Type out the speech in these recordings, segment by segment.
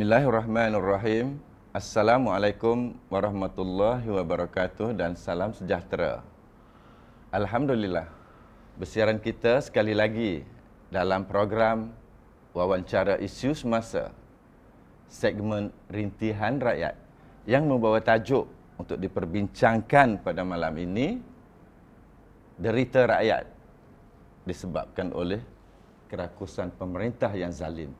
Bismillahirrahmanirrahim. Assalamualaikum warahmatullahi wabarakatuh dan salam sejahtera. Alhamdulillah, bersiaran kita sekali lagi dalam program Wawancara Isu Semasa, segmen Rintihan Rakyat yang membawa tajuk untuk diperbincangkan pada malam ini, Derita Rakyat disebabkan oleh kerakusan pemerintah yang zalim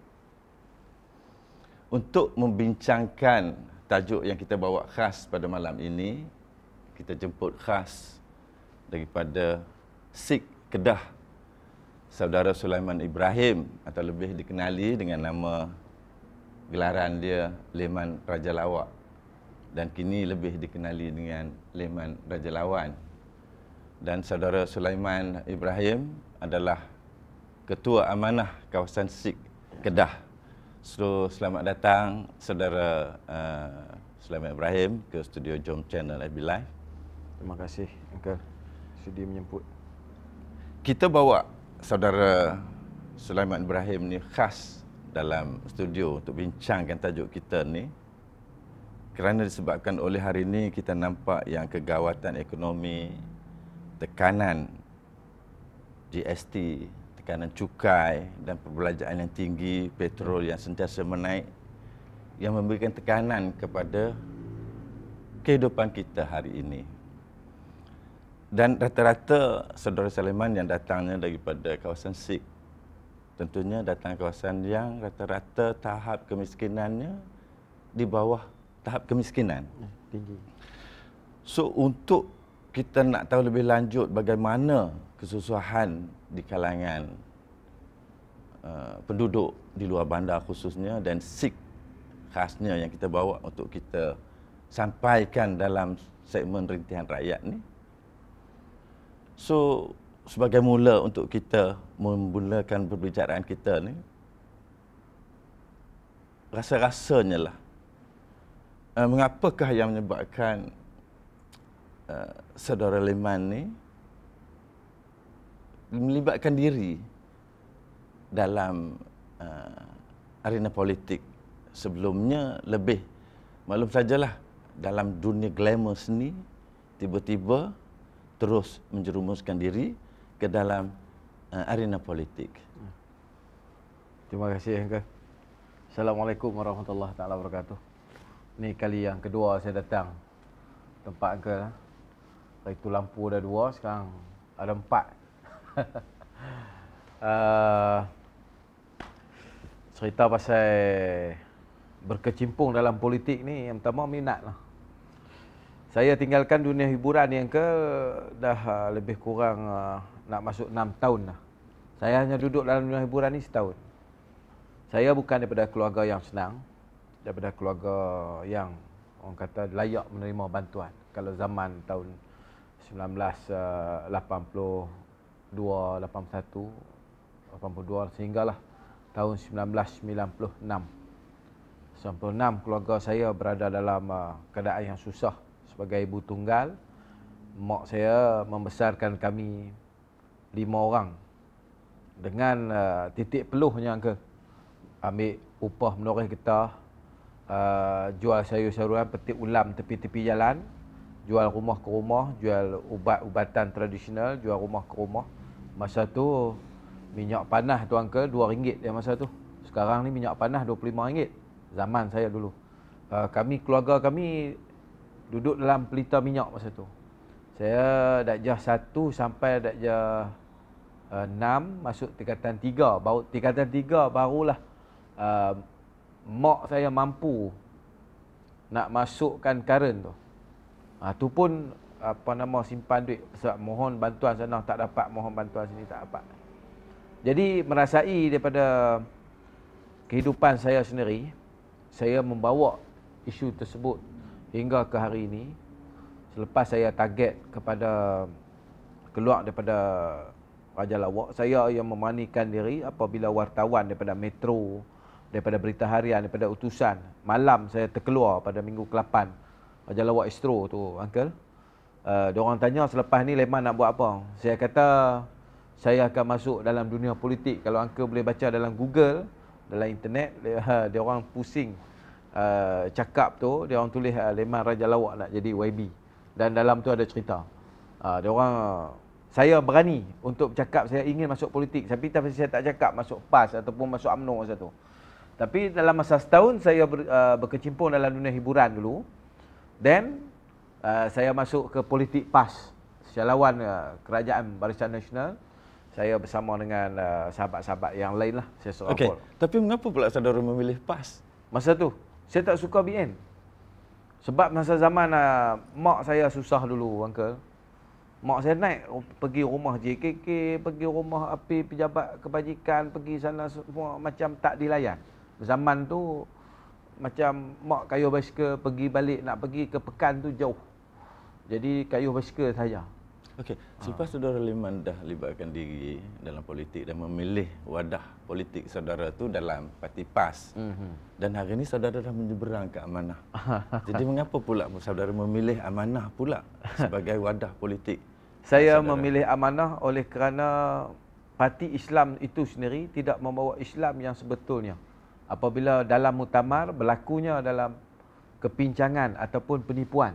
untuk membincangkan tajuk yang kita bawa khas pada malam ini kita jemput khas daripada Sik Kedah saudara Sulaiman Ibrahim atau lebih dikenali dengan nama gelaran dia Leman Raja Lawak dan kini lebih dikenali dengan Leman Raja Lawan dan saudara Sulaiman Ibrahim adalah ketua amanah kawasan Sik Kedah. Seluruh selamat datang saudara uh, Selamat Ibrahim ke studio Jom Channel FB Live. Terima kasih Uncle sudi menyemput. Kita bawa saudara Sulaiman Ibrahim ni khas dalam studio untuk bincangkan tajuk kita ni kerana disebabkan oleh hari ini kita nampak yang kegawatan ekonomi tekanan GST kerana cukai dan perbelanjaan yang tinggi, petrol yang sentiasa menaik yang memberikan tekanan kepada kehidupan kita hari ini. Dan rata-rata saudara Saliman yang datangnya daripada kawasan Sik tentunya datang kawasan yang rata-rata tahap kemiskinannya di bawah tahap kemiskinan. Ya, so untuk kita nak tahu lebih lanjut bagaimana kesusahan di kalangan uh, penduduk di luar bandar khususnya dan sik khasnya yang kita bawa untuk kita sampaikan dalam segmen rintihan rakyat ni. So sebagai mula untuk kita memulakan perbincangan kita ni rasa-rasanya lah uh, mengapakah yang menyebabkan uh, saudara Liman ni melibatkan diri dalam uh, arena politik sebelumnya lebih maklum sajalah dalam dunia glamour seni tiba-tiba terus menjerumuskan diri ke dalam uh, arena politik. Terima kasih Engka. Assalamualaikum warahmatullahi taala wabarakatuh. Ni kali yang kedua saya datang tempat Engka. Lah. Itu lampu dah dua, sekarang ada empat uh, cerita pasal berkecimpung dalam politik ni yang pertama minat lah. Saya tinggalkan dunia hiburan yang ke dah uh, lebih kurang uh, nak masuk enam tahun lah. Saya hanya duduk dalam dunia hiburan ni setahun. Saya bukan daripada keluarga yang senang, daripada keluarga yang orang kata layak menerima bantuan. Kalau zaman tahun 1980 uh, 281-82 sehinggalah tahun 1996. 1996 keluarga saya berada dalam uh, keadaan yang susah sebagai ibu tunggal. Mak saya membesarkan kami lima orang dengan uh, titik peluhnya ke ambil upah menoreh kita uh, jual sayur-sayuran petik ulam tepi-tepi jalan jual rumah ke rumah jual ubat-ubatan tradisional jual rumah ke rumah masa tu minyak panas tu uncle 2 ringgit dia masa tu. Sekarang ni minyak panas 25 ringgit. Zaman saya dulu. Uh, kami keluarga kami duduk dalam pelita minyak masa tu. Saya darjah 1 sampai darjah uh, ah, 6 masuk tingkatan 3. Baru tingkatan 3 barulah uh, mak saya mampu nak masukkan current tu. Ah uh, tu pun apa nama simpan duit sebab mohon bantuan sana tak dapat mohon bantuan sini tak dapat jadi merasai daripada kehidupan saya sendiri saya membawa isu tersebut hingga ke hari ini selepas saya target kepada keluar daripada Raja Lawak saya yang memanikan diri apabila wartawan daripada Metro daripada Berita Harian daripada utusan malam saya terkeluar pada minggu ke-8 Raja Lawak Istro tu uncle Eh, dia orang tanya selepas ni Lehman nak buat apa? Saya kata saya akan masuk dalam dunia politik. Kalau Uncle boleh baca dalam Google, dalam internet, dia eh, orang pusing uh, cakap tu, dia orang tulis uh, Lehman Raja Lawak nak jadi YB. Dan dalam tu ada cerita. Uh, dia orang saya berani untuk cakap saya ingin masuk politik tapi tapi saya tak cakap masuk PAS ataupun masuk UMNO masa tu. Tapi dalam masa setahun saya ber, uh, berkecimpung dalam dunia hiburan dulu. Then uh, saya masuk ke politik PAS saya lawan uh, ah, kerajaan Barisan Nasional saya bersama dengan uh, sahabat-sahabat yang lain lah saya seorang okay. tapi mengapa pula saudara memilih PAS masa tu saya tak suka BN sebab masa zaman uh, mak saya susah dulu uncle mak saya naik oh, pergi rumah JKK pergi rumah api pejabat kebajikan pergi sana semua macam tak dilayan zaman tu macam mak kayu basikal pergi balik nak pergi ke pekan tu jauh jadi kayu basikal saja. Okey. Selepas ha. saudara Liman dah libatkan diri dalam politik dan memilih wadah politik saudara tu dalam parti PAS. Mm-hmm. Dan hari ini saudara dah menyeberang ke amanah. Jadi mengapa pula saudara memilih amanah pula sebagai wadah politik? Saya memilih amanah oleh kerana parti Islam itu sendiri tidak membawa Islam yang sebetulnya. Apabila dalam mutamar berlakunya dalam kepincangan ataupun penipuan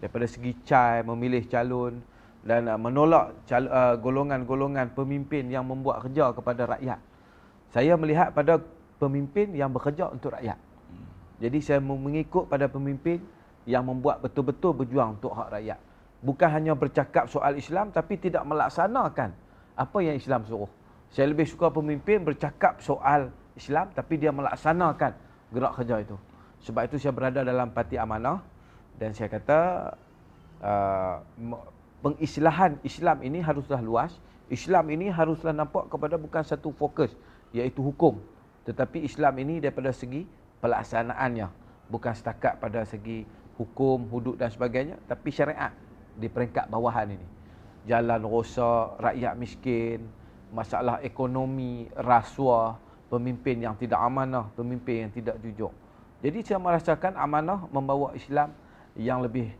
daripada segi cai memilih calon dan uh, menolak cal, uh, golongan-golongan pemimpin yang membuat kerja kepada rakyat. Saya melihat pada pemimpin yang bekerja untuk rakyat. Jadi saya mengikut pada pemimpin yang membuat betul-betul berjuang untuk hak rakyat. Bukan hanya bercakap soal Islam tapi tidak melaksanakan apa yang Islam suruh. Saya lebih suka pemimpin bercakap soal Islam tapi dia melaksanakan gerak kerja itu. Sebab itu saya berada dalam parti amanah dan saya kata uh, pengislahan Islam ini haruslah luas Islam ini haruslah nampak kepada bukan satu fokus iaitu hukum tetapi Islam ini daripada segi pelaksanaannya bukan setakat pada segi hukum hudud dan sebagainya tapi syariat di peringkat bawahan ini jalan rosak rakyat miskin masalah ekonomi rasuah pemimpin yang tidak amanah pemimpin yang tidak jujur jadi saya merasakan amanah membawa Islam yang lebih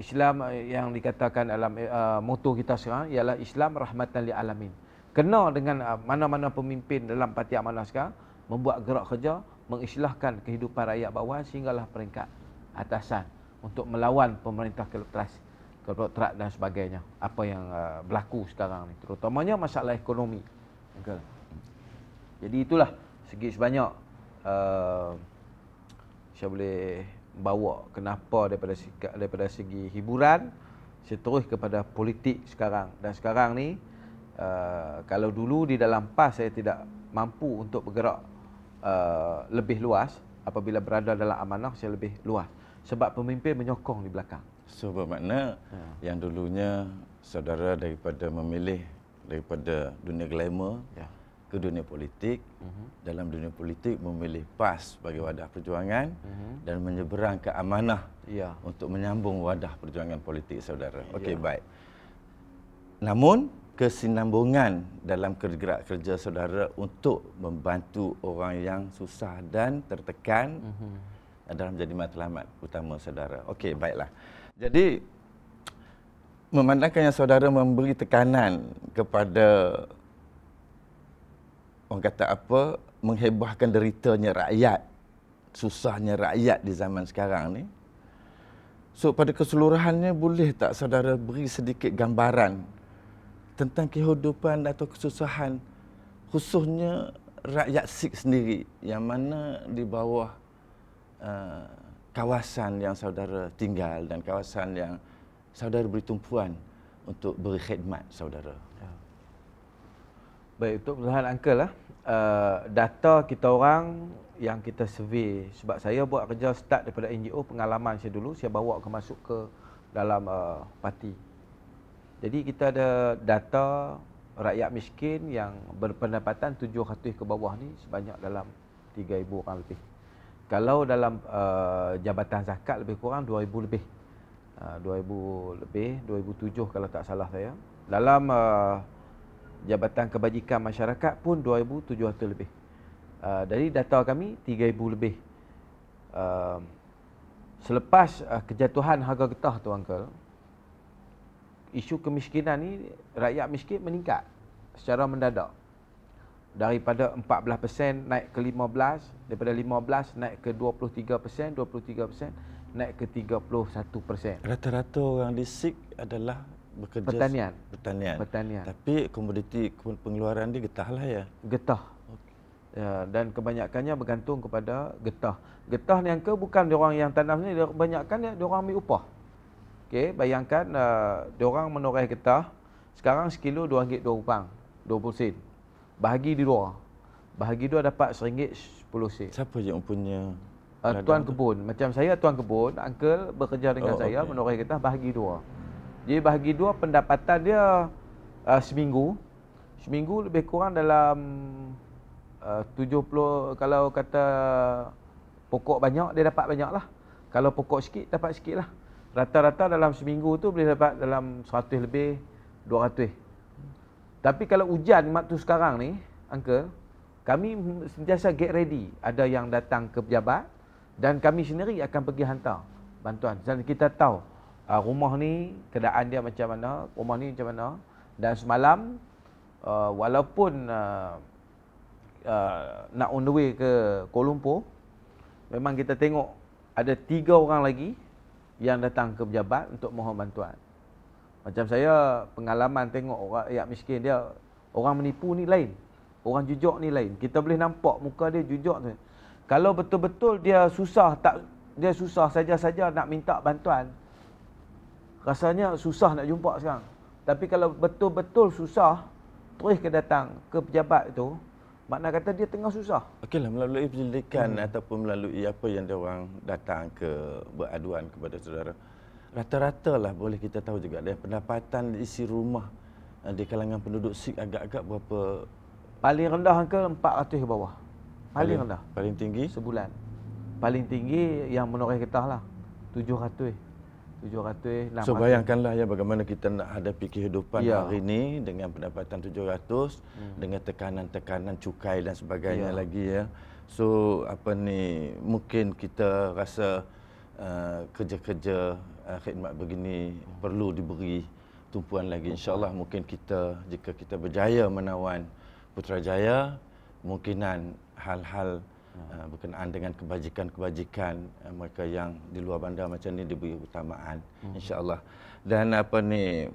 Islam eh, yang dikatakan dalam uh, eh, ah, motor kita sekarang ah, ialah Islam rahmatan lil alamin. Kena dengan ah, mana-mana uh, pemimpin dalam parti amanah sekarang membuat gerak kerja mengislahkan kehidupan rakyat bawah sehinggalah peringkat atasan untuk melawan pemerintah kleptokrasi kleptokrat dan sebagainya. Apa yang uh, berlaku sekarang ni terutamanya masalah ekonomi. Okay. Jadi itulah segi sebanyak uh, saya boleh bawa kenapa daripada daripada segi hiburan seterus kepada politik sekarang dan sekarang ni uh, kalau dulu di dalam PAS saya tidak mampu untuk bergerak uh, lebih luas apabila berada dalam amanah saya lebih luas sebab pemimpin menyokong di belakang so bermakna ya. yang dulunya saudara daripada memilih daripada dunia glamour ya ke dunia politik. Mm-hmm. Dalam dunia politik memilih PAS sebagai wadah perjuangan mm-hmm. dan menyeberang ke amanah yeah. untuk menyambung wadah perjuangan politik saudara. Okey yeah. baik. Namun kesinambungan dalam gerak kerja saudara untuk membantu orang yang susah dan tertekan mm-hmm. adalah menjadi matlamat utama saudara. Okey baiklah. Jadi memandangkan yang saudara memberi tekanan kepada orang kata apa menghebahkan deritanya rakyat susahnya rakyat di zaman sekarang ni so pada keseluruhannya boleh tak saudara beri sedikit gambaran tentang kehidupan atau kesusahan khususnya rakyat sik sendiri yang mana di bawah uh, kawasan yang saudara tinggal dan kawasan yang saudara beri tumpuan untuk beri khidmat saudara. Ya. Baik, untuk Tuan Uncle lah. Uh, data kita orang yang kita survey sebab saya buat kerja start daripada NGO pengalaman saya dulu saya bawa ke masuk ke dalam uh, parti. Jadi kita ada data rakyat miskin yang berpendapatan 700 ke bawah ni sebanyak dalam 3000 orang lebih. Kalau dalam uh, jabatan zakat lebih kurang 2000 lebih. Uh, 2000 lebih, 2007 kalau tak salah saya. Dalam uh, Jabatan Kebajikan Masyarakat pun 2,700 lebih. Uh, dari data kami, 3,000 lebih. Uh, selepas uh, kejatuhan harga getah tu, Uncle, isu kemiskinan ni, rakyat miskin meningkat secara mendadak. Daripada 14% naik ke 15%, daripada 15% naik ke 23%, 23% naik ke 31%. Rata-rata orang disik adalah bekerja pertanian. Pertanian. Pertanian. Tapi komoditi pengeluaran dia getah lah ya. Getah. Ya, dan kebanyakannya bergantung kepada getah. Getah ni yang ke bukan orang yang tanam ni, kebanyakan dia orang ambil upah. Okey, bayangkan uh, eh, diorang menoreh getah, sekarang sekilo RM2.20, RM20. Bahagi di dua. Bahagi dua dapat rm sen. Siapa yang punya? Uh, tuan kebun. Macam saya tuan kebun, uncle bekerja dengan oh, saya okay. menoreh getah bahagi dua. Jadi bahagi dua pendapatan dia uh, seminggu. Seminggu lebih kurang dalam uh, 70 kalau kata pokok banyak dia dapat banyak lah. Kalau pokok sikit dapat sikit lah. Rata-rata dalam seminggu tu boleh dapat dalam 100 lebih 200. Tapi kalau hujan tu sekarang ni, Uncle, kami sentiasa get ready. Ada yang datang ke pejabat dan kami sendiri akan pergi hantar bantuan. Dan kita tahu uh, rumah ni keadaan dia macam mana, rumah ni macam mana. Dan semalam uh, walaupun uh, uh, nak on the way ke Kuala Lumpur, memang kita tengok ada tiga orang lagi yang datang ke pejabat untuk mohon bantuan. Macam saya pengalaman tengok orang rakyat miskin dia, orang menipu ni lain. Orang jujur ni lain. Kita boleh nampak muka dia jujur tu. Kalau betul-betul dia susah tak dia susah saja-saja nak minta bantuan, rasanya susah nak jumpa sekarang. Tapi kalau betul-betul susah, terus ke datang ke pejabat itu, makna kata dia tengah susah. Okeylah, melalui penyelidikan hmm. ataupun melalui apa yang dia orang datang ke beraduan kepada saudara, rata-rata lah boleh kita tahu juga dia pendapatan isi rumah eh, di kalangan penduduk Sikh agak-agak berapa? Paling rendah ke 400 ke bawah. Paling, rendah. Paling tinggi? Sebulan. Paling tinggi yang menoreh kita lah. 700. 700 So bayangkanlah ya bagaimana kita nak hadapi kehidupan ya. hari ini dengan pendapatan 700 ya. Hmm. dengan tekanan-tekanan cukai dan sebagainya ya. lagi ya. So apa ni mungkin kita rasa eh, kerja-kerja uh, khidmat begini ya. perlu diberi tumpuan lagi insyaallah mungkin kita jika kita berjaya menawan Putrajaya kemungkinan hal-hal Ah, berkenaan dengan kebajikan-kebajikan uh, mereka yang di luar bandar macam ni diberi utamaan hmm. insyaallah dan apa ni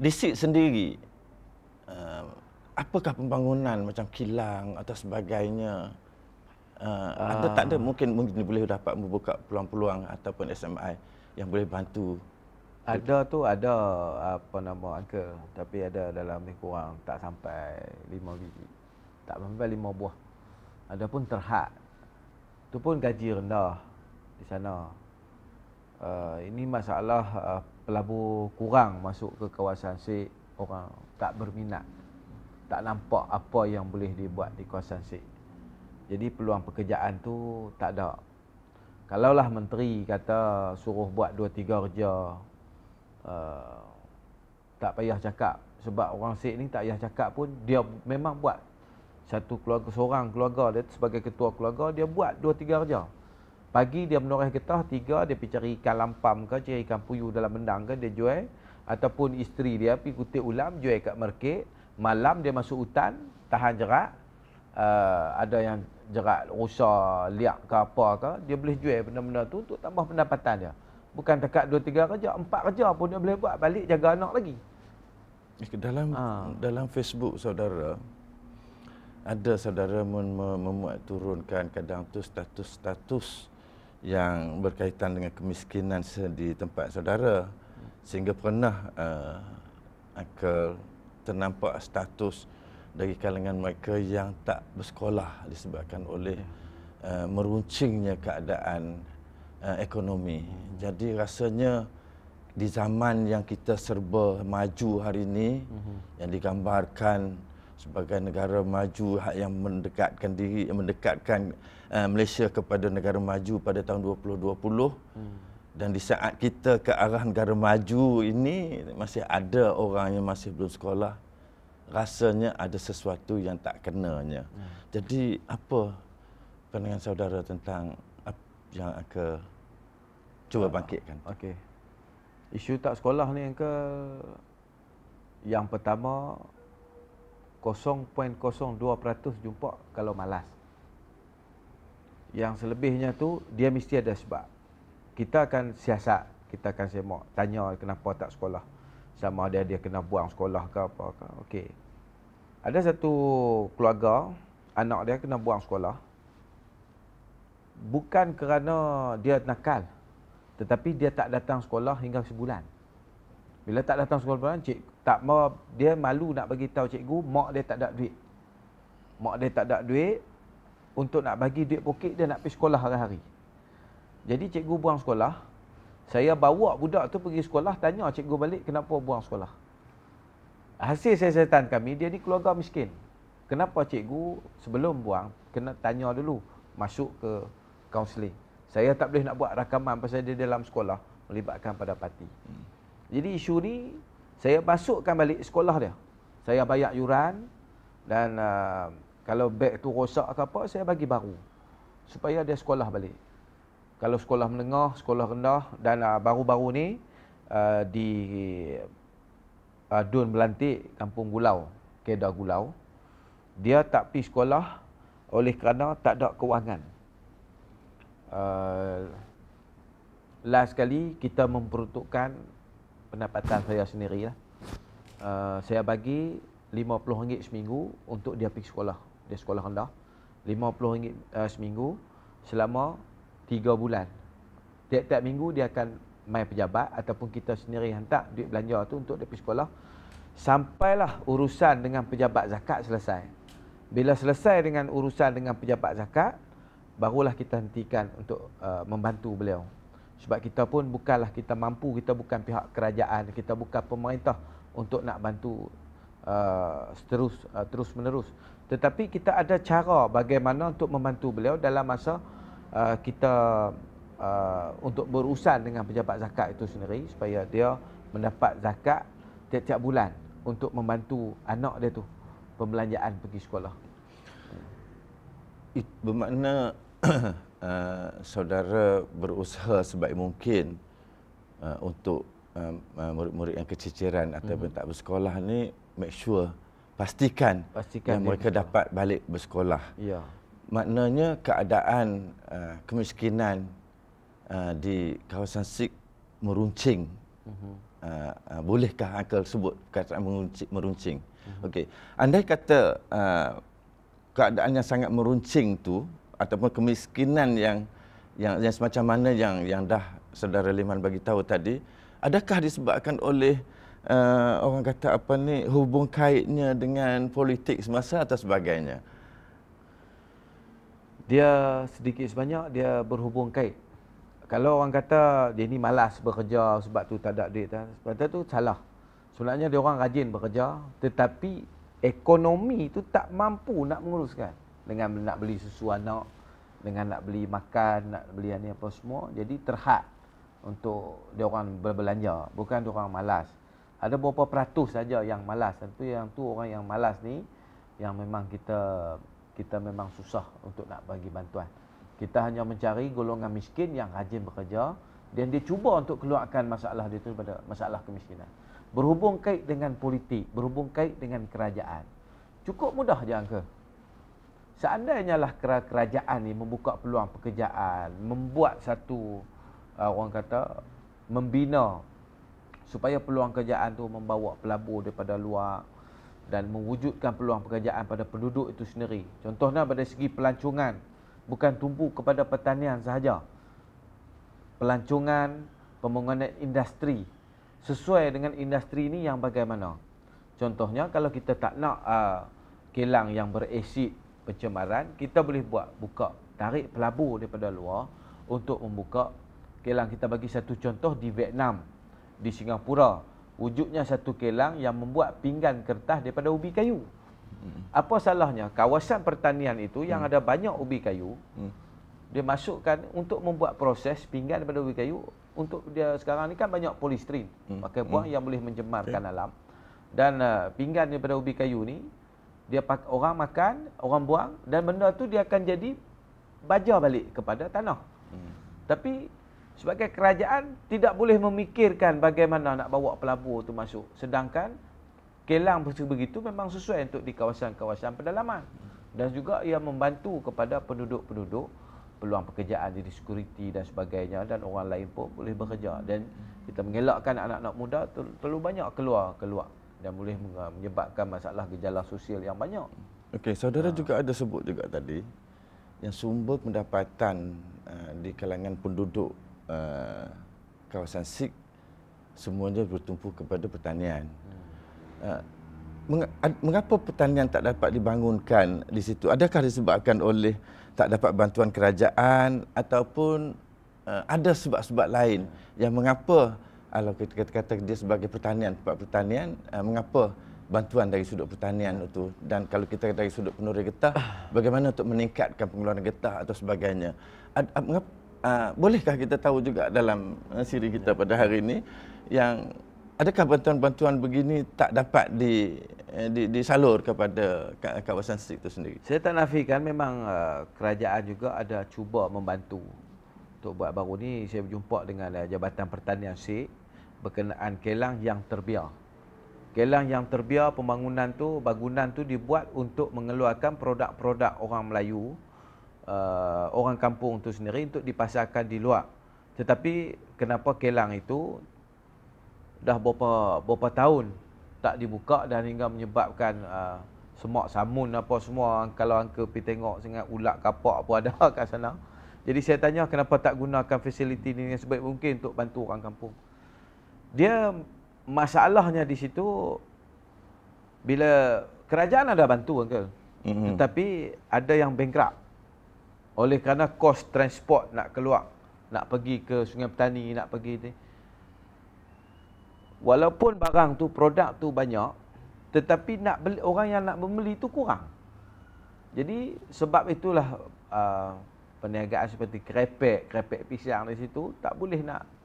distrik sendiri uh, apakah pembangunan macam kilang atau sebagainya uh, uh. atau tak ada ah. mungkin mungkin boleh dapat membuka peluang-peluang ataupun SMI yang boleh bantu ada tu ada apa nama angka tapi ada dalam lebih kurang tak sampai 5 biji tak sampai 5 buah ataupun terhad. Itu pun gaji rendah di sana. Uh, ini masalah uh, eh, pelabur kurang masuk ke kawasan si, orang tak berminat. Tak nampak apa yang boleh dibuat di kawasan si. Jadi peluang pekerjaan tu tak ada. Kalaulah menteri kata suruh buat 2 3 kerja uh, tak payah cakap sebab orang Sik ni tak payah cakap pun dia memang buat satu keluarga seorang keluarga dia sebagai ketua keluarga dia buat dua tiga kerja. Pagi dia menoreh getah, tiga dia pergi cari ikan lampam ke, cari ikan puyuh dalam bendang ke, dia jual. Ataupun isteri dia pergi kutip ulam, jual kat merkit. Malam dia masuk hutan, tahan jerak. Uh, ada yang jerak rusak, liak ke apa ke, dia boleh jual benda-benda tu untuk tambah pendapatan dia. Bukan dekat dua tiga kerja, empat kerja pun dia boleh buat, balik jaga anak lagi. Dalam, ha. dalam Facebook saudara, ada saudara memuat turunkan kadang tu status-status yang berkaitan dengan kemiskinan di tempat saudara sehingga pernah ke eh, ternampak status dari kalangan mereka yang tak bersekolah disebabkan oleh uh, meruncingnya keadaan uh, ekonomi. Jadi rasanya di zaman yang kita serba maju hari ini mhm. yang digambarkan sebagai negara maju yang mendekatkan diri yang mendekatkan uh, Malaysia kepada negara maju pada tahun 2020 hmm. dan di saat kita ke arah negara maju ini masih ada orang yang masih belum sekolah rasanya ada sesuatu yang tak kenanya hmm. jadi apa pandangan saudara tentang yang ke cuba ah, bangkitkan okey isu tak sekolah ni yang ke yang pertama 0.02% jumpa kalau malas. Yang selebihnya tu dia mesti ada sebab. Kita akan siasat, kita akan semak, tanya kenapa tak sekolah. Sama ada dia kena buang sekolah ke apa ke. Okey. Ada satu keluarga, anak dia kena buang sekolah. Bukan kerana dia nakal. Tetapi dia tak datang sekolah hingga sebulan. Bila tak datang sekolah, cik, tak mau dia malu nak bagi tahu cikgu mak dia tak ada duit. Mak dia tak ada duit untuk nak bagi duit poket dia nak pergi sekolah hari-hari. Jadi cikgu buang sekolah. Saya bawa budak tu pergi sekolah tanya cikgu balik kenapa buang sekolah. Hasil saya setan kami dia ni keluarga miskin. Kenapa cikgu sebelum buang kena tanya dulu masuk ke kaunseling. Saya tak boleh nak buat rakaman pasal dia dalam sekolah melibatkan pada parti. Hmm. Jadi isu ni saya masukkan balik sekolah dia. Saya bayar yuran dan uh, kalau beg tu rosak ke apa, saya bagi baru. Supaya dia sekolah balik. Kalau sekolah menengah, sekolah rendah dan uh, baru-baru uh, ni uh, di uh, Dun Belantik, Kampung Gulau, Kedah Gulau, dia tak pi sekolah oleh kerana tak ada kewangan. Uh, last kali kita memperuntukkan pendapatan saya sendiri lah. Uh, eh, saya bagi RM50 seminggu untuk dia pergi sekolah. Dia sekolah rendah. RM50 uh, eh, seminggu selama 3 bulan. Tiap-tiap minggu dia akan mai pejabat ataupun kita sendiri hantar duit belanja tu untuk dia pergi sekolah. Sampailah urusan dengan pejabat zakat selesai. Bila selesai dengan urusan dengan pejabat zakat, barulah kita hentikan untuk uh, membantu beliau sebab kita pun bukanlah kita mampu kita bukan pihak kerajaan kita bukan pemerintah untuk nak bantu uh, terus uh, terus menerus tetapi kita ada cara bagaimana untuk membantu beliau dalam masa uh, kita uh, untuk berurusan dengan pejabat zakat itu sendiri supaya dia mendapat zakat tiap-tiap bulan untuk membantu anak dia tu pembelanjaan pergi sekolah It, bermakna Eh, saudara berusaha sebaik mungkin uh, untuk uh, murid-murid yang keciciran mhm. atau mm-hmm. tak bersekolah ni make sure pastikan, pastikan yang mereka bersekolah. dapat balik bersekolah. Ya. Maknanya keadaan uh, kemiskinan uh, di kawasan Sik meruncing. Uh, uh, bolehkah akal sebut kata meruncing meruncing. Mhm. Okey. Andai kata uh, keadaan yang sangat meruncing tu ataupun kemiskinan yang yang yang semacam mana yang yang dah saudara Liman bagi tahu tadi adakah disebabkan oleh uh, orang kata apa ni hubung kaitnya dengan politik semasa atau sebagainya dia sedikit sebanyak dia berhubung kait kalau orang kata dia ni malas bekerja sebab tu tak ada duit kan sebab tu salah sebenarnya dia orang rajin bekerja tetapi ekonomi itu tak mampu nak menguruskan dengan nak beli susu anak dengan nak beli makan nak beli ni apa semua jadi terhad untuk dia orang berbelanja bukan dia orang malas ada beberapa peratus saja yang malas tentu yang tu orang yang malas ni yang memang kita kita memang susah untuk nak bagi bantuan kita hanya mencari golongan miskin yang rajin bekerja dan dia cuba untuk keluarkan masalah dia tu pada masalah kemiskinan berhubung kait dengan politik berhubung kait dengan kerajaan cukup mudah je angka Seandainya lah kerajaan ni membuka peluang pekerjaan, membuat satu ah, orang kata membina supaya peluang kerjaan tu membawa pelabur daripada luar dan mewujudkan peluang pekerjaan pada penduduk itu sendiri. Contohnya pada segi pelancongan, bukan tumpu kepada pertanian sahaja. Pelancongan pembangunan industri sesuai dengan industri ini yang bagaimana. Contohnya kalau kita tak nak uh, ah, kilang yang berasid pencemaran, kita boleh buat buka, tarik pelabur daripada luar untuk membuka kilang. Kita bagi satu contoh di Vietnam, di Singapura. Wujudnya satu kilang yang membuat pinggan kertas daripada ubi kayu. Hmm. Apa salahnya? Kawasan pertanian itu yang hmm. ada banyak ubi kayu, hmm. dia masukkan untuk membuat proses pinggan daripada ubi kayu untuk dia sekarang ni kan banyak polistrin, hmm. pakai buah hmm. yang boleh mencemarkan okay. alam. Dan uh, pinggan daripada ubi kayu ni dia orang makan, orang buang dan benda tu dia akan jadi baja balik kepada tanah. Hmm. Tapi sebagai kerajaan tidak boleh memikirkan bagaimana nak bawa pelabur tu masuk. Sedangkan kelang begitu memang sesuai untuk di kawasan-kawasan pedalaman. Dan juga ia membantu kepada penduduk-penduduk peluang pekerjaan jadi security dan sebagainya dan orang lain pun boleh bekerja dan kita mengelakkan anak-anak muda terlalu banyak keluar keluar dan boleh menyebabkan masalah gejala sosial yang banyak. Okey, saudara ha. juga ada sebut juga tadi yang sumber pendapatan uh, di kalangan penduduk uh, kawasan Sik semuanya bertumpu kepada pertanian. Hmm. Uh, mengapa pertanian tak dapat dibangunkan di situ? Adakah disebabkan oleh tak dapat bantuan kerajaan ataupun uh, ada sebab-sebab lain yang mengapa kalau kita kata-kata dia sebagai pertanian, tempat pertanian, uh, mengapa bantuan dari sudut pertanian itu dan kalau kita dari sudut penuri getah, ah. bagaimana untuk meningkatkan pengeluaran getah atau sebagainya. Ad, ad, mengap, uh, bolehkah kita tahu juga dalam eh, siri kita ya. pada hari ini yang adakah bantuan-bantuan begini tak dapat di, eh, di, disalur kepada kawasan stik itu sendiri? Saya tak nafikan memang uh, kerajaan juga ada cuba membantu untuk buat baru ni saya berjumpa dengan uh, Jabatan Pertanian SIK berkenaan kelang yang terbiar. Kelang yang terbiar pembangunan tu, bangunan tu dibuat untuk mengeluarkan produk-produk orang Melayu, uh, orang kampung tu sendiri untuk dipasarkan di luar. Tetapi kenapa kelang itu dah berapa, berapa tahun tak dibuka dan hingga menyebabkan uh, semak samun apa semua kalau angka pergi tengok sangat ulat kapak apa ada kat sana. Jadi saya tanya kenapa tak gunakan fasiliti ini sebaik mungkin untuk bantu orang kampung dia masalahnya di situ bila kerajaan ada bantu kan ke? mm-hmm. tetapi ada yang bankrupt oleh kerana kos transport nak keluar nak pergi ke Sungai Petani nak pergi ni walaupun barang tu produk tu banyak tetapi nak beli, orang yang nak membeli tu kurang jadi sebab itulah uh, perniagaan seperti krepek krepek pisang di situ tak boleh nak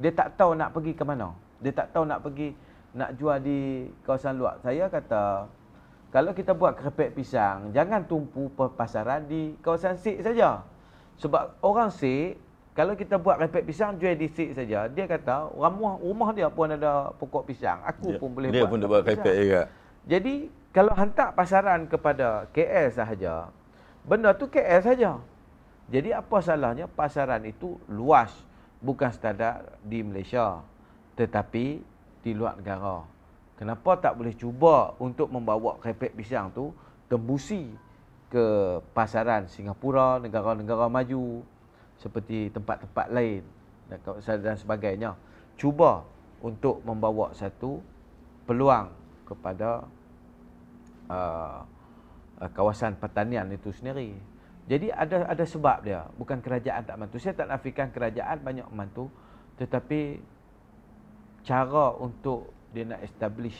dia tak tahu nak pergi ke mana. Dia tak tahu nak pergi nak jual di kawasan luar. Saya kata, kalau kita buat kerepek pisang, jangan tumpu pasaran di kawasan sik saja. Sebab orang sik, kalau kita buat kerepek pisang jual di sik saja, dia kata rumah rumah dia pun ada pokok pisang. Aku dia, ya. pun boleh dia buat. Dia buat kerepek juga. Jadi kalau hantar pasaran kepada KL sahaja, benda tu KL saja. Jadi apa salahnya pasaran itu luas bukan setadak di Malaysia tetapi di luar negara. Kenapa tak boleh cuba untuk membawa kepek pisang tu tembusi ke pasaran Singapura, negara-negara maju seperti tempat-tempat lain dan sebagainya. Cuba untuk membawa satu peluang kepada uh, uh kawasan pertanian itu sendiri. Jadi ada ada sebab dia. Bukan kerajaan tak bantu. Saya tak nafikan kerajaan banyak membantu. Tetapi cara untuk dia nak establish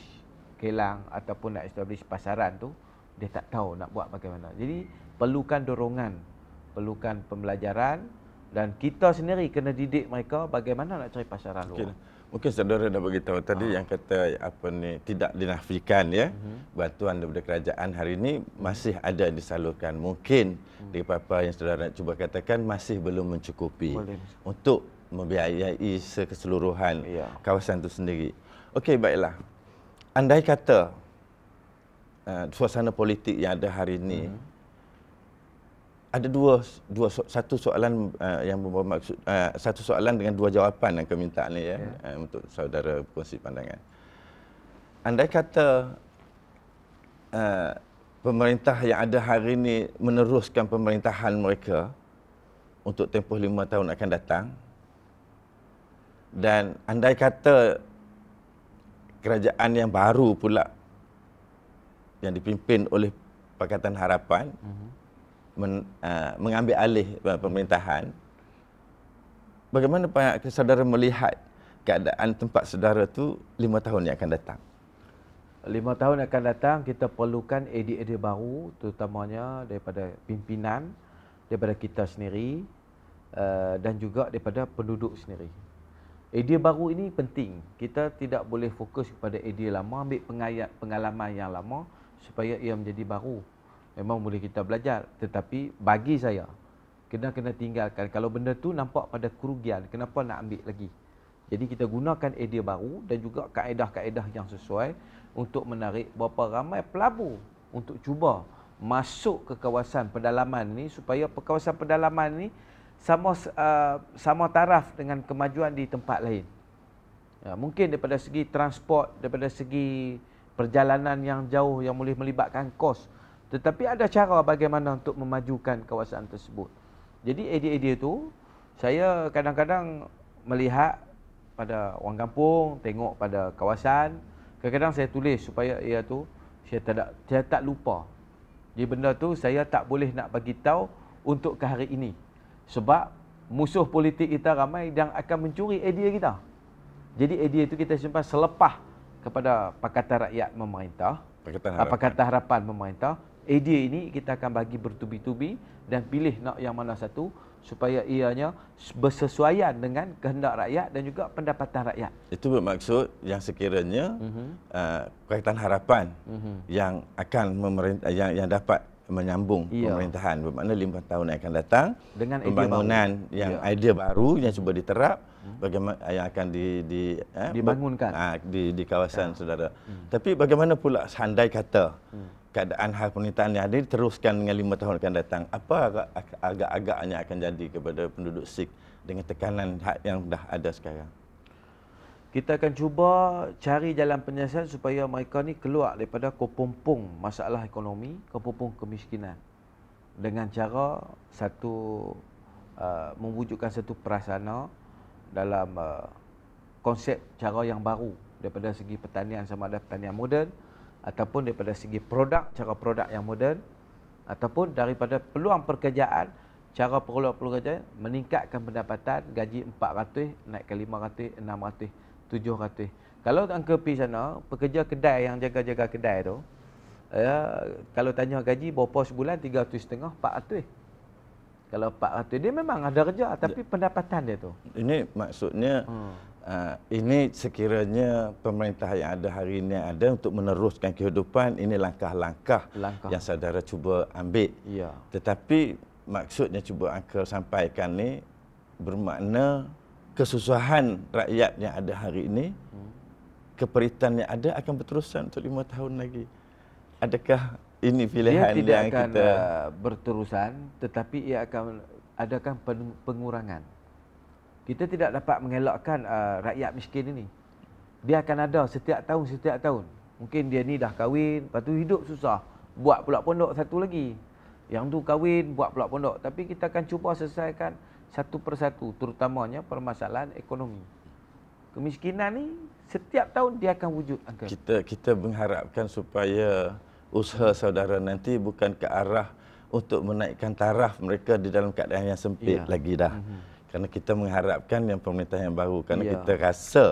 kelang ataupun nak establish pasaran tu dia tak tahu nak buat bagaimana. Jadi perlukan dorongan, perlukan pembelajaran dan kita sendiri kena didik mereka bagaimana nak cari pasaran luar. Okay. Mungkin saudara dah beritahu tadi ha. yang kata apa ni tidak dinafikan ya mm-hmm. bantuan daripada kerajaan hari ini masih ada disalurkan. Mungkin mm-hmm. daripada apa yang saudara nak cuba katakan masih belum mencukupi Boleh. untuk membiayai keseluruhan ya. kawasan itu sendiri. Okey baiklah. Andai kata uh, suasana politik yang ada hari ini mm-hmm ada dua dua satu soalan uh, yang bermaksud uh, satu soalan dengan dua jawapan yang kami minta ni ya yeah. uh, untuk saudara kongsi pandangan. Andai kata uh, pemerintah yang ada hari ini meneruskan pemerintahan mereka untuk tempoh lima tahun akan datang dan andai kata kerajaan yang baru pula yang dipimpin oleh Pakatan Harapan mm-hmm men, uh, mengambil alih uh, pemerintahan bagaimana pak saudara melihat keadaan tempat saudara tu lima tahun yang akan datang lima tahun yang akan datang kita perlukan edi-edi baru terutamanya daripada pimpinan daripada kita sendiri uh, dan juga daripada penduduk sendiri idea baru ini penting kita tidak boleh fokus kepada idea lama ambil pengalaman yang lama supaya ia menjadi baru memang boleh kita belajar tetapi bagi saya kena kena tinggalkan kalau benda tu nampak pada kerugian kenapa nak ambil lagi jadi kita gunakan idea baru dan juga kaedah-kaedah yang sesuai untuk menarik berapa ramai pelabur untuk cuba masuk ke kawasan pedalaman ni supaya kawasan pedalaman ni sama uh, sama taraf dengan kemajuan di tempat lain. Ya, mungkin daripada segi transport, daripada segi perjalanan yang jauh yang boleh melibatkan kos, tetapi ada cara bagaimana untuk memajukan kawasan tersebut. Jadi idea-idea itu, saya kadang-kadang melihat pada orang kampung, tengok pada kawasan. Kadang-kadang saya tulis supaya ia tu saya tak, saya tak lupa. Jadi benda tu saya tak boleh nak bagi tahu untuk ke hari ini. Sebab musuh politik kita ramai yang akan mencuri idea kita. Jadi idea itu kita simpan selepas kepada Pakatan Rakyat Memerintah. Pakatan Harapan, Pakatan Harapan Memerintah idea ini kita akan bagi bertubi-tubi dan pilih nak yang mana satu supaya ianya bersesuaian dengan kehendak rakyat dan juga pendapatan rakyat. Itu bermaksud yang sekiranya uh-huh. uh, kaitan harapan uh-huh. yang akan memerintah yang, yang dapat menyambung ya. pemerintahan bermakna lima tahun yang akan datang dengan pembangunan baru. yang ya. idea baru yang cuba diterap hmm. bagaimana yang akan di di eh, dibangunkan ha, di di kawasan ya. saudara hmm. tapi bagaimana pula seandai kata hmm keadaan hal pemerintahan yang ada diteruskan dengan lima tahun akan datang. Apa agak-agaknya akan jadi kepada penduduk Sikh dengan tekanan hak yang dah ada sekarang? Kita akan cuba cari jalan penyelesaian supaya mereka ni keluar daripada kepompong masalah ekonomi, kepompong kemiskinan. Dengan cara satu uh, mewujudkan satu perasana dalam uh, konsep cara yang baru daripada segi pertanian sama ada pertanian moden ataupun daripada segi produk, cara produk yang moden ataupun daripada peluang pekerjaan, cara peluang pekerjaan meningkatkan pendapatan gaji 400 naik ke 500, 600, 700. Kalau angka pergi sana, pekerja kedai yang jaga-jaga kedai tu, ya, kalau tanya gaji berapa sebulan 300 setengah 400. Kalau 400 dia memang ada kerja tapi ya. pendapatan dia tu. Ini maksudnya hmm. Ah, ini sekiranya pemerintah yang ada hari ini ada untuk meneruskan kehidupan ini langkah-langkah yang saudara cuba ambil. Ya. Tetapi maksudnya cuba angka sampaikan ni bermakna kesusahan rakyat yang ada hari ini hmm. keperitan yang ada akan berterusan untuk lima tahun lagi. Adakah ini pilihan yang kita... Ia tidak akan kita... Ah, berterusan tetapi ia akan adakan pengurangan kita tidak dapat mengelakkan uh, rakyat miskin ini. Dia akan ada setiap tahun, setiap tahun. Mungkin dia ni dah kahwin, lepas tu hidup susah. Buat pula pondok satu lagi. Yang tu kahwin, buat pula pondok. Tapi kita akan cuba selesaikan satu persatu, terutamanya permasalahan ekonomi. Kemiskinan ni setiap tahun dia akan wujud. Uncle. Kita kita mengharapkan supaya usaha saudara nanti bukan ke arah untuk menaikkan taraf mereka di dalam keadaan yang sempit ya. lagi dah. Mm-hmm kerana kita mengharapkan yang pemerintah yang baru kerana ya. kita rasa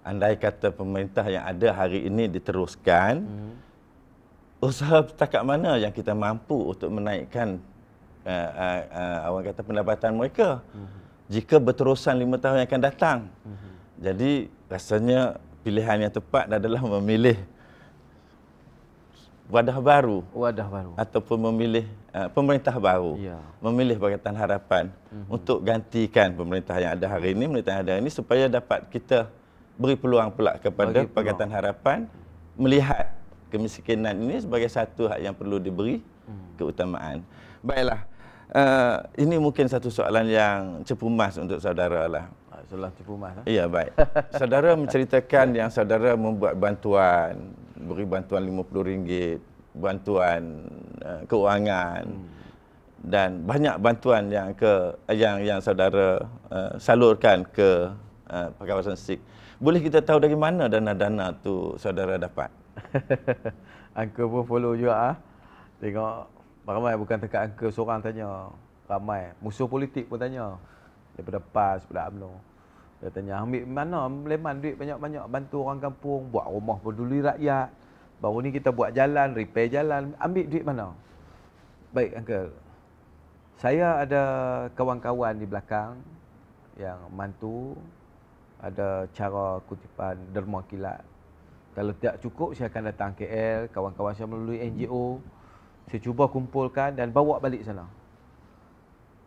andai kata pemerintah yang ada hari ini diteruskan hmm. usaha setakat mana yang kita mampu untuk menaikkan uh, uh, uh, orang kata pendapatan mereka hmm. jika berterusan lima tahun yang akan datang hmm. jadi rasanya pilihan yang tepat adalah memilih wadah baru wadah baru ataupun memilih uh, pemerintah baru ya. memilih Pakatan Harapan mm-hmm. untuk gantikan pemerintah yang ada hari ini pemerintah yang ada hari ini supaya dapat kita beri peluang pula kepada peluang. Pakatan Harapan melihat kemiskinan ini sebagai satu hak yang perlu diberi mm. keutamaan baiklah uh, ini mungkin satu soalan yang cepumas untuk saudara lah Setelah tipu mas. Lah. Ya, baik. Saudara menceritakan yang saudara membuat bantuan, beri bantuan RM50, bantuan uh, keuangan hmm. dan banyak bantuan yang ke yang yang saudara uh, salurkan ke uh, eh, kawasan SIG. Boleh kita tahu dari mana dana-dana tu saudara dapat? angka pun follow juga ah. Tengok ramai bukan dekat angka seorang tanya. Ramai musuh politik pun tanya. Daripada PAS, daripada UMNO. Dia tanya, ambil mana Leman duit banyak-banyak bantu orang kampung, buat rumah peduli rakyat. Baru ni kita buat jalan, repair jalan. Ambil duit mana? Baik, Uncle. Saya ada kawan-kawan di belakang yang mantu. Ada cara kutipan derma kilat. Kalau tidak cukup, saya akan datang KL. Kawan-kawan saya melalui NGO. Saya cuba kumpulkan dan bawa balik sana.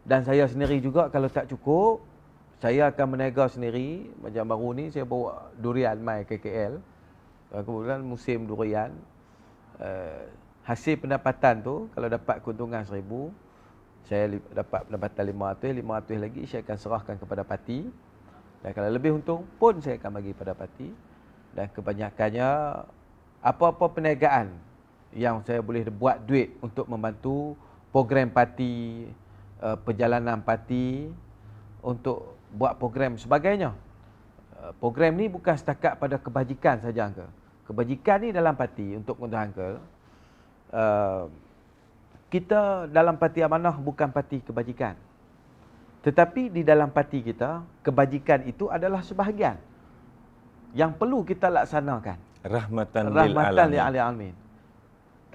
Dan saya sendiri juga kalau tak cukup, saya akan meniaga sendiri macam baru ni saya bawa durian mai ke KL ah, kebetulan musim durian uh, hasil pendapatan tu kalau dapat keuntungan seribu saya dapat pendapatan lima ratus lima ratus lagi saya akan serahkan kepada parti dan kalau lebih untung pun saya akan bagi kepada parti dan kebanyakannya apa-apa perniagaan yang saya boleh buat duit untuk membantu program parti uh, eh, perjalanan parti untuk buat program sebagainya. Eh, program ni bukan setakat pada kebajikan saja angka. Kebajikan ni dalam parti untuk Kuntuh Angka. Uh, kita dalam parti amanah bukan parti kebajikan. Tetapi di dalam parti kita, kebajikan itu adalah sebahagian yang perlu kita laksanakan. Rahmatan, lil alamin.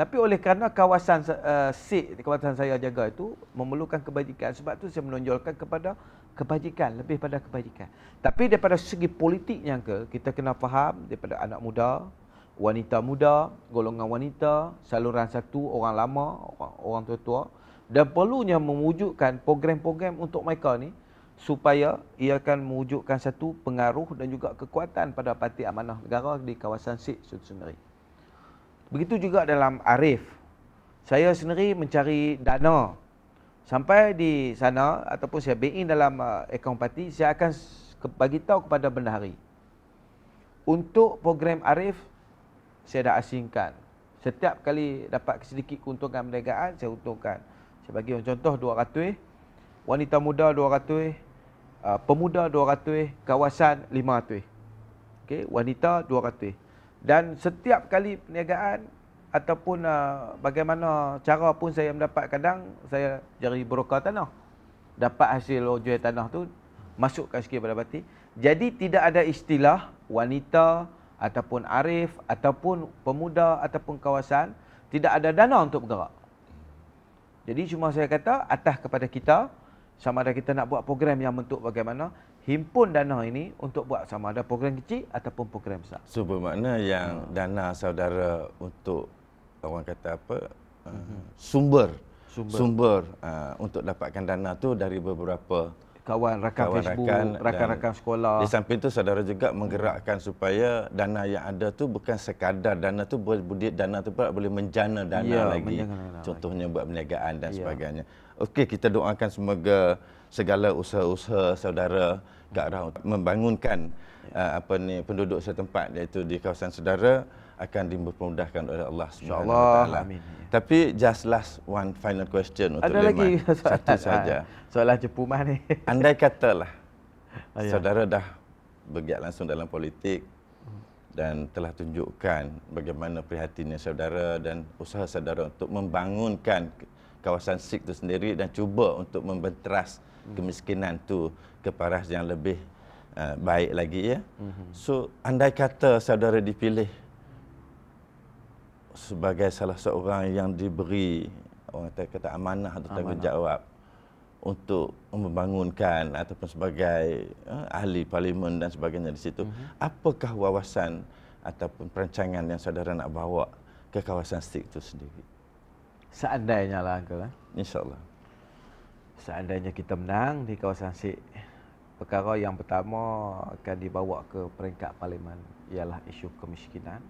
Tapi oleh kerana kawasan uh, eh, sik kawasan saya jaga itu memerlukan kebajikan sebab tu saya menonjolkan kepada kebajikan lebih pada kebajikan. Tapi daripada segi politiknya ke kita kena faham daripada anak muda, wanita muda, golongan wanita, saluran satu, orang lama, orang, orang tua-tua dan perlunya mewujudkan program-program untuk mereka ni supaya ia akan mewujudkan satu pengaruh dan juga kekuatan pada parti amanah negara di kawasan sik itu sendiri. Begitu juga dalam Arif. Saya sendiri mencari dana. Sampai di sana ataupun saya bein dalam uh, akaun parti, saya akan bagi tahu kepada bendahari. Untuk program Arif, saya dah asingkan. Setiap kali dapat sedikit keuntungan perniagaan, saya untungkan. Saya bagi contoh 200, wanita muda 200, uh, pemuda 200, kawasan 500. Okay, wanita 200. Dan setiap kali perniagaan ataupun uh, bagaimana cara pun saya mendapat kadang saya jadi broker tanah. Dapat hasil jual tanah tu masukkan sikit pada batin. Jadi tidak ada istilah wanita ataupun arif ataupun pemuda ataupun kawasan tidak ada dana untuk bergerak. Jadi cuma saya kata atas kepada kita sama ada kita nak buat program yang bentuk bagaimana himpun dana ini untuk buat sama ada program kecil ataupun program besar. So bermakna yang hmm. dana saudara untuk orang kata apa uh, mhm. sumber sumber, sumber uh, untuk dapatkan dana tu dari beberapa kawan rakan kawan Facebook, rakan, rakan-rakan sekolah. Di samping tu saudara juga menggerakkan supaya dana yang ada tu bukan sekadar dana tu boleh dana tu pula boleh menjana dana ya, lagi. Menjana dana Contohnya lagi. buat perniagaan dan ya. sebagainya. Okey kita doakan semoga segala usaha-usaha saudara Garau membangunkan uh, apa ni penduduk setempat iaitu di kawasan saudara akan dimudahkan oleh Allah Subhanahu Wa Taala. Tapi just last one final question untuk Ada lagi satu saja. Ah, soalan jepuman ni. Andai katalah Ayah. Ya. saudara dah bergiat langsung dalam politik dan telah tunjukkan bagaimana prihatinnya saudara dan usaha saudara untuk membangunkan kawasan Sikh itu sendiri dan cuba untuk membenteras kemiskinan tu ke paras yang lebih uh, baik lagi ya. Mhm. So andai kata saudara dipilih sebagai salah seorang yang diberi orang kata kata amanah atau tanggungjawab untuk membangunkan ataupun sebagai uh, ahli parlimen dan sebagainya di situ, uh-huh. apakah wawasan ataupun perancangan yang saudara nak bawa ke kawasan stik itu sendiri? Seandainya lah, Uncle. Eh? InsyaAllah seandainya kita menang di kawasan SIK, perkara yang pertama akan dibawa ke peringkat parlimen ialah isu kemiskinan.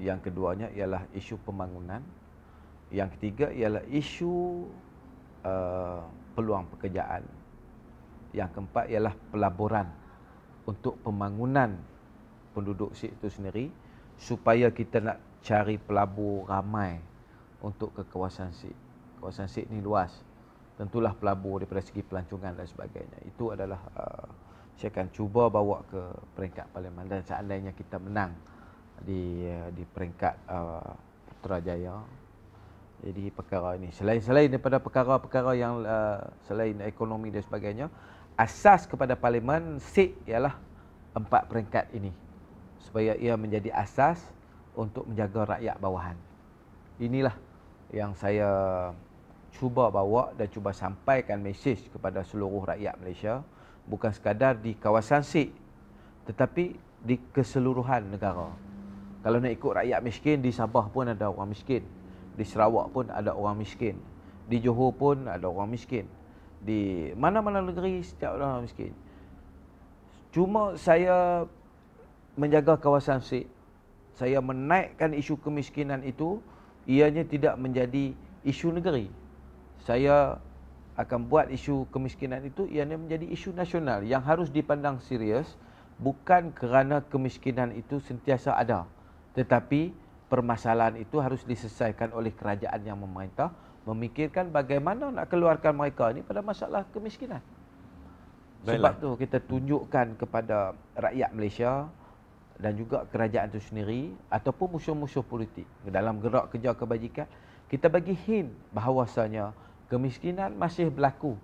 Yang keduanya ialah isu pembangunan. Yang ketiga ialah isu uh, peluang pekerjaan. Yang keempat ialah pelaburan untuk pembangunan penduduk SIK itu sendiri supaya kita nak cari pelabur ramai untuk ke kawasan SIK. Kawasan SIK ini luas tentulah pelabur daripada segi pelancongan dan sebagainya. Itu adalah uh, saya akan cuba bawa ke peringkat parlimen dan seandainya kita menang di uh, di peringkat uh, Putrajaya. Jadi perkara ini selain selain daripada perkara-perkara yang uh, selain ekonomi dan sebagainya, asas kepada parlimen seat ialah empat peringkat ini supaya ia menjadi asas untuk menjaga rakyat bawahan. Inilah yang saya cuba bawa dan cuba sampaikan mesej kepada seluruh rakyat Malaysia bukan sekadar di kawasan Sik tetapi di keseluruhan negara. Kalau nak ikut rakyat miskin di Sabah pun ada orang miskin, di Sarawak pun ada orang miskin, di Johor pun ada orang miskin. Di mana-mana negeri setiap orang miskin. Cuma saya menjaga kawasan Sik saya menaikkan isu kemiskinan itu ianya tidak menjadi isu negeri saya akan buat isu kemiskinan itu ianya menjadi isu nasional yang harus dipandang serius bukan kerana kemiskinan itu sentiasa ada tetapi permasalahan itu harus diselesaikan oleh kerajaan yang memerintah memikirkan bagaimana nak keluarkan mereka ini pada masalah kemiskinan. Baiklah. Sebab tu kita tunjukkan kepada rakyat Malaysia dan juga kerajaan itu sendiri ataupun musuh-musuh politik dalam gerak kerja kebajikan kita bagi hint bahawasanya kemiskinan masih berlaku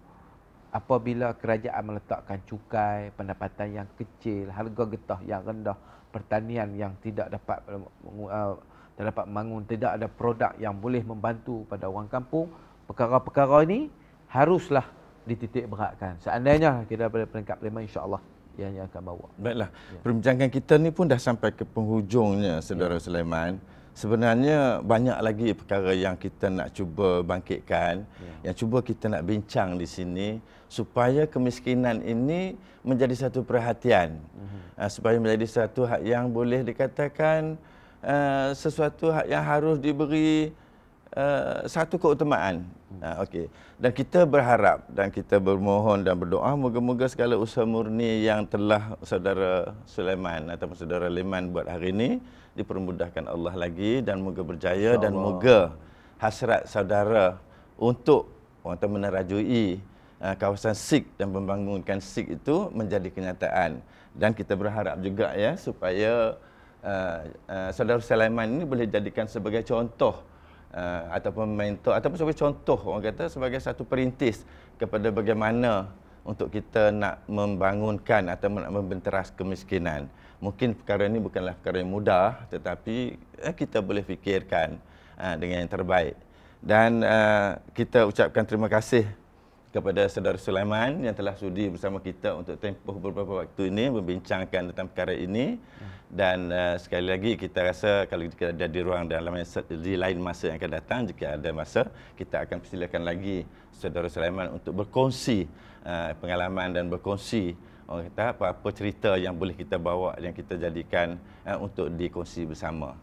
apabila kerajaan meletakkan cukai, pendapatan yang kecil, harga getah yang rendah, pertanian yang tidak dapat uh, tidak dapat tidak ada produk yang boleh membantu pada orang kampung, perkara-perkara ini haruslah dititik beratkan. Seandainya kita pada peringkat lima insya-Allah yang akan bawa. Baiklah, ya. perbincangan kita ni pun dah sampai ke penghujungnya, saudara ya. Sulaiman sebenarnya banyak lagi perkara yang kita nak cuba bangkitkan ya. yang cuba kita nak bincang di sini supaya kemiskinan ini menjadi satu perhatian uh supaya menjadi satu hak yang boleh dikatakan uh, sesuatu hak yang harus diberi Uh, satu keutamaan. Uh, hmm. okay. Dan kita berharap dan kita bermohon dan berdoa moga-moga segala usaha murni yang telah saudara Sulaiman atau saudara Liman buat hari ini dipermudahkan Allah lagi dan moga berjaya dan moga hasrat saudara untuk orang kata menerajui uh, kawasan Sikh dan membangunkan Sikh itu menjadi kenyataan dan kita berharap juga ya supaya uh, uh, saudara Sulaiman ini boleh jadikan sebagai contoh uh, ataupun mentor ataupun sebagai contoh orang kata sebagai satu perintis kepada bagaimana untuk kita nak membangunkan atau nak membenteras kemiskinan mungkin perkara ini bukanlah perkara yang mudah tetapi eh, kita boleh fikirkan eh, dengan yang terbaik dan eh, kita ucapkan terima kasih kepada saudara Sulaiman yang telah sudi bersama kita untuk tempoh beberapa waktu ini membincangkan tentang perkara ini dan uh, sekali lagi kita rasa kalau kita ada di ruang dalam di lain masa yang akan datang jika ada masa kita akan persilakan lagi saudara Sulaiman untuk berkongsi uh, pengalaman dan berkongsi orang kata apa-apa cerita yang boleh kita bawa yang kita jadikan uh, untuk dikongsi bersama.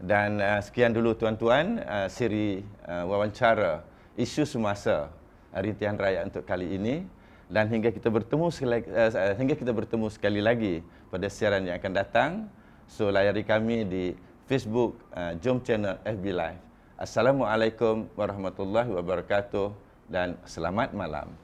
Dan uh, sekian dulu tuan-tuan uh, siri uh, wawancara isu semasa Rintihan Raya untuk kali ini dan hingga kita bertemu sekali, uh, hingga kita bertemu sekali lagi pada siaran yang akan datang. So layari kami di Facebook uh, Jom Channel FB Live. Assalamualaikum warahmatullahi wabarakatuh dan selamat malam.